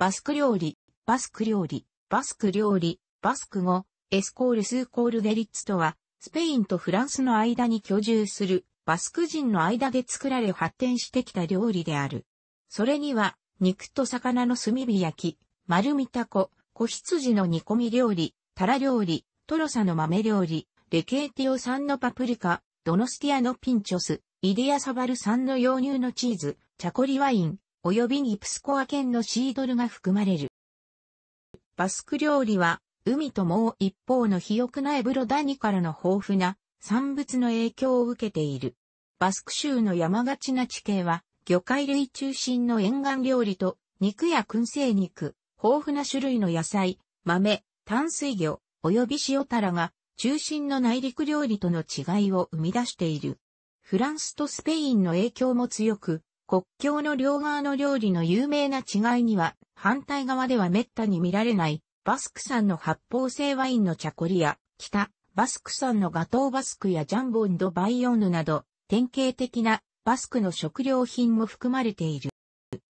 バスク料理、バスク料理、バスク料理、バスク語、エスコールスーコールデリッツとは、スペインとフランスの間に居住する、バスク人の間で作られ発展してきた料理である。それには、肉と魚の炭火焼き、丸みたこ、子羊の煮込み料理、タラ料理、トロサの豆料理、レケーティオ産のパプリカ、ドノスティアのピンチョス、イディアサバル産の洋乳のチーズ、チャコリワイン、及びニプスコア県のシードルが含まれる。バスク料理は、海ともう一方の肥沃なエブロダニからの豊富な産物の影響を受けている。バスク州の山がちな地形は、魚介類中心の沿岸料理と、肉や燻製肉、豊富な種類の野菜、豆、淡水魚、及び塩たらが、中心の内陸料理との違いを生み出している。フランスとスペインの影響も強く、国境の両側の料理の有名な違いには、反対側では滅多に見られない、バスク産の発泡性ワインのチャコリや、北、バスク産のガトーバスクやジャンボンドバイオンヌなど、典型的なバスクの食料品も含まれている。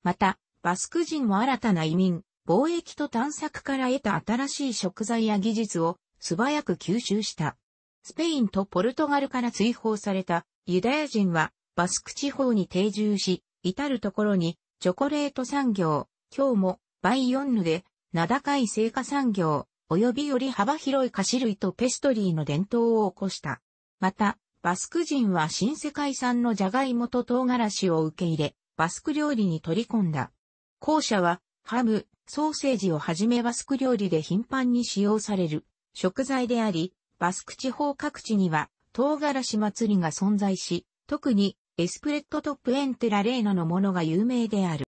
また、バスク人も新たな移民、貿易と探索から得た新しい食材や技術を素早く吸収した。スペインとポルトガルから追放されたユダヤ人はバスク地方に定住し、至るところに、チョコレート産業、今日も、バイヨンヌで、名高い製菓産業、及びより幅広い菓子類とペストリーの伝統を起こした。また、バスク人は新世界産のジャガイモと唐辛子を受け入れ、バスク料理に取り込んだ。後者は、ハム、ソーセージをはじめバスク料理で頻繁に使用される食材であり、バスク地方各地には唐辛子祭りが存在し、特にエスプレットトップエンテラレーナのものが有名である。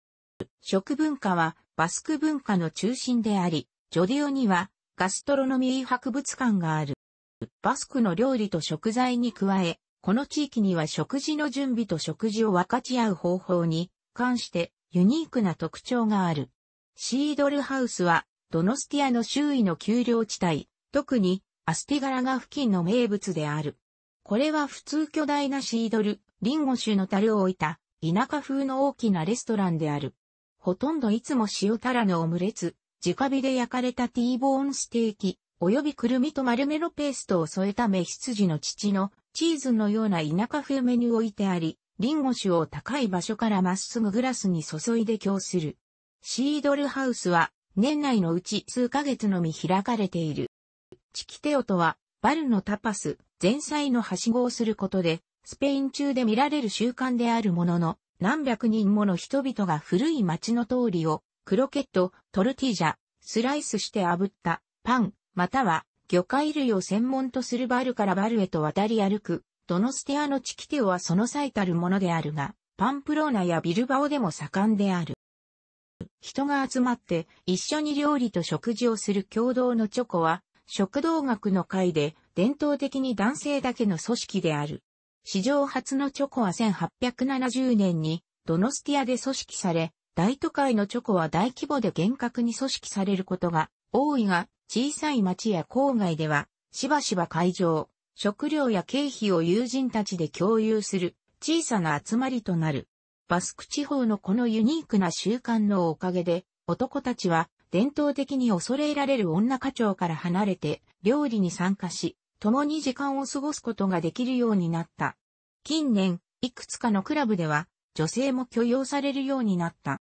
食文化はバスク文化の中心であり、ジョディオにはガストロノミー博物館がある。バスクの料理と食材に加え、この地域には食事の準備と食事を分かち合う方法に関してユニークな特徴がある。シードルハウスはドノスティアの周囲の丘陵地帯、特にアスティガラが付近の名物である。これは普通巨大なシードル、リンゴ酒の樽を置いた、田舎風の大きなレストランである。ほとんどいつも塩たらのオムレツ、直火で焼かれたティーボーンステーキ、およびくるみと丸めメロペーストを添えたツ羊の父のチーズのような田舎風メニューを置いてあり、リンゴ酒を高い場所からまっすぐグラスに注いで供する。シードルハウスは年内のうち数ヶ月のみ開かれている。チキテオとはバルのタパス、前菜のはしごをすることでスペイン中で見られる習慣であるものの、何百人もの人々が古い街の通りを、クロケット、トルティジャ、スライスして炙った、パン、または、魚介類を専門とするバルからバルへと渡り歩く、ドノステアのチキテオはその最たるものであるが、パンプローナやビルバオでも盛んである。人が集まって一緒に料理と食事をする共同のチョコは、食道学の会で伝統的に男性だけの組織である。史上初のチョコは1870年にドノスティアで組織され、大都会のチョコは大規模で厳格に組織されることが多いが、小さい町や郊外では、しばしば会場、食料や経費を友人たちで共有する小さな集まりとなる。バスク地方のこのユニークな習慣のおかげで、男たちは伝統的に恐れられる女課長から離れて料理に参加し、共に時間を過ごすことができるようになった。近年、いくつかのクラブでは、女性も許容されるようになった。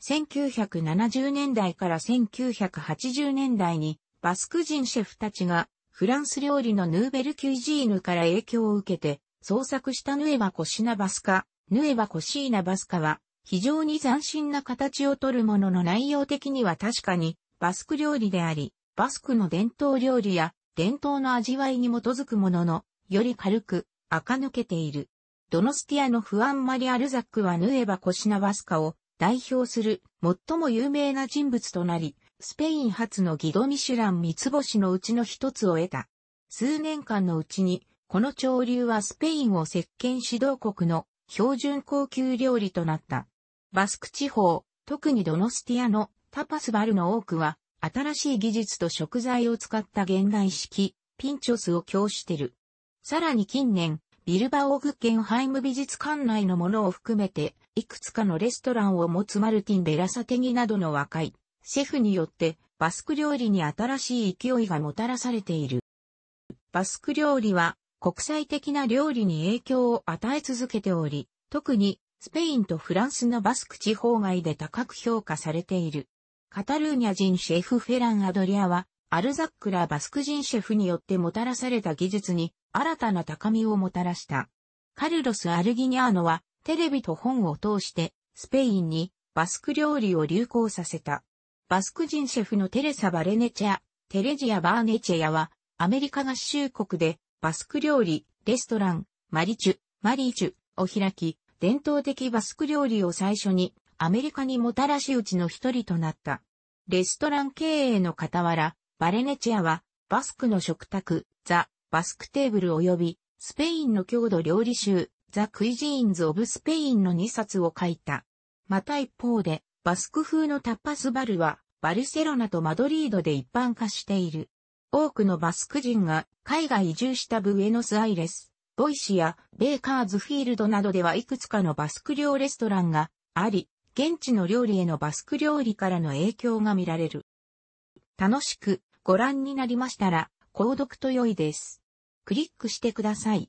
1970年代から1980年代に、バスク人シェフたちが、フランス料理のヌーベル・キュイジーヌから影響を受けて、創作したヌエバ・コシナ・バスカ、ヌエバ・コシーナ・バスカは、非常に斬新な形をとるものの内容的には確かに、バスク料理であり、バスクの伝統料理や伝統の味わいに基づくものの、より軽く、垢抜けている。ドノスティアのフアン・マリ・アルザックはヌエバ・コシナバスカを代表する最も有名な人物となり、スペイン初のギドミシュラン三つ星のうちの一つを得た。数年間のうちに、この潮流はスペインを石鹸指導国の標準高級料理となった。バスク地方、特にドノスティアのタパスバルの多くは新しい技術と食材を使った現代式、ピンチョスを供してる。さらに近年、ビルバオーグケンハイム美術館内のものを含めて、いくつかのレストランを持つマルティン・ベラサテギなどの若い、シェフによって、バスク料理に新しい勢いがもたらされている。バスク料理は国際的な料理に影響を与え続けており、特にスペインとフランスのバスク地方外で高く評価されている。カタルーニャ人シェフ・フェラン・アドリアは、アルザックラ・バスク人シェフによってもたらされた技術に新たな高みをもたらした。カルロス・アルギニャーノはテレビと本を通してスペインにバスク料理を流行させた。バスク人シェフのテレサ・バレネチャ、テレジア・バーネチェヤはアメリカ合衆国でバスク料理、レストラン、マリチュ、マリーチュを開き、伝統的バスク料理を最初にアメリカにもたらしうちの一人となった。レストラン経営の傍ら、バレネチアは、バスクの食卓、ザ・バスクテーブル及び、スペインの郷土料理集、ザ・クイジーンズ・オブ・スペインの2冊を書いた。また一方で、バスク風のタッパスバルは、バルセロナとマドリードで一般化している。多くのバスク人が海外移住したブエノスアイレス、ボイシア、ベーカーズフィールドなどではいくつかのバスク料レストランがあり、現地の料理へのバスク料理からの影響が見られる。楽しくご覧になりましたら、購読と良いです。クリックしてください。